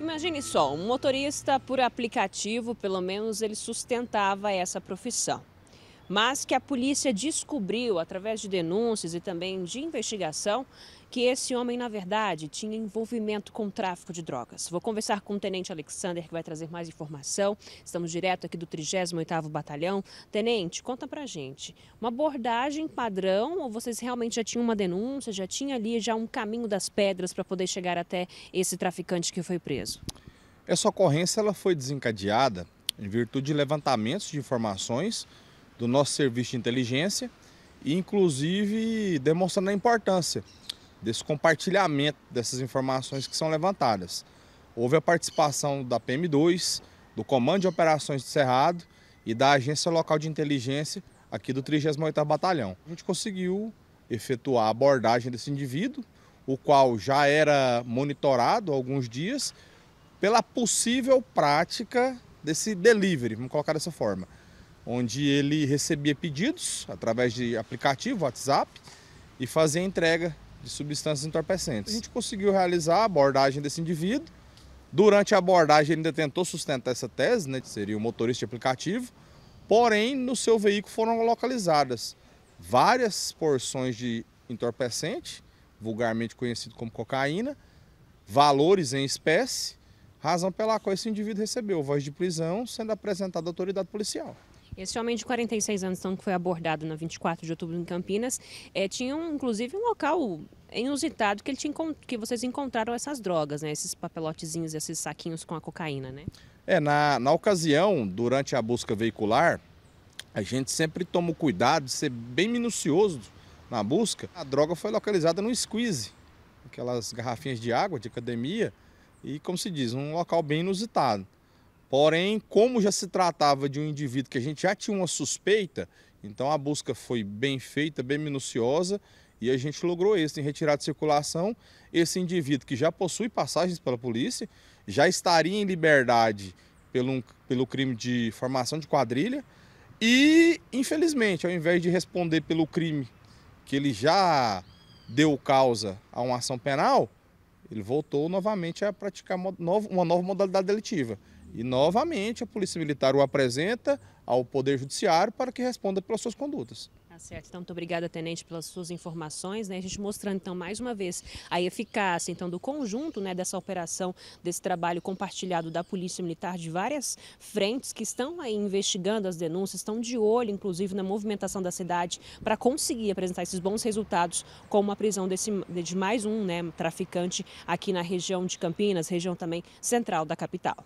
Imagine só, um motorista por aplicativo, pelo menos ele sustentava essa profissão mas que a polícia descobriu, através de denúncias e também de investigação, que esse homem, na verdade, tinha envolvimento com tráfico de drogas. Vou conversar com o Tenente Alexander, que vai trazer mais informação. Estamos direto aqui do 38º Batalhão. Tenente, conta pra gente, uma abordagem padrão ou vocês realmente já tinham uma denúncia, já tinha ali já um caminho das pedras para poder chegar até esse traficante que foi preso? Essa ocorrência ela foi desencadeada em virtude de levantamentos de informações do nosso serviço de inteligência e, inclusive, demonstrando a importância desse compartilhamento dessas informações que são levantadas. Houve a participação da PM2, do Comando de Operações de Cerrado e da Agência Local de Inteligência aqui do 38º Batalhão. A gente conseguiu efetuar a abordagem desse indivíduo, o qual já era monitorado há alguns dias pela possível prática desse delivery, vamos colocar dessa forma onde ele recebia pedidos através de aplicativo, WhatsApp, e fazia entrega de substâncias entorpecentes. A gente conseguiu realizar a abordagem desse indivíduo. Durante a abordagem, ele ainda tentou sustentar essa tese, né, que seria o um motorista de aplicativo, porém, no seu veículo foram localizadas várias porções de entorpecente, vulgarmente conhecido como cocaína, valores em espécie, razão pela qual esse indivíduo recebeu voz de prisão sendo apresentado à autoridade policial. Esse homem de 46 anos, então, que foi abordado na 24 de outubro em Campinas, é, tinha um, inclusive um local inusitado que, ele tinha, que vocês encontraram essas drogas, né? Esses papelotezinhos, esses saquinhos com a cocaína, né? É, na, na ocasião, durante a busca veicular, a gente sempre toma o cuidado de ser bem minucioso na busca. A droga foi localizada no squeeze, aquelas garrafinhas de água de academia, e como se diz, um local bem inusitado. Porém, como já se tratava de um indivíduo que a gente já tinha uma suspeita, então a busca foi bem feita, bem minuciosa e a gente logrou isso em retirar de circulação esse indivíduo que já possui passagens pela polícia, já estaria em liberdade pelo, pelo crime de formação de quadrilha e, infelizmente, ao invés de responder pelo crime que ele já deu causa a uma ação penal, ele voltou novamente a praticar uma nova modalidade delitiva, e novamente a Polícia Militar o apresenta ao Poder Judiciário para que responda pelas suas condutas. Tá certo. Então, muito obrigada, Tenente, pelas suas informações. Né? A gente mostrando, então, mais uma vez, a eficácia então, do conjunto né, dessa operação, desse trabalho compartilhado da Polícia Militar de várias frentes que estão aí investigando as denúncias, estão de olho, inclusive, na movimentação da cidade para conseguir apresentar esses bons resultados, como a prisão desse, de mais um né, traficante aqui na região de Campinas, região também central da capital.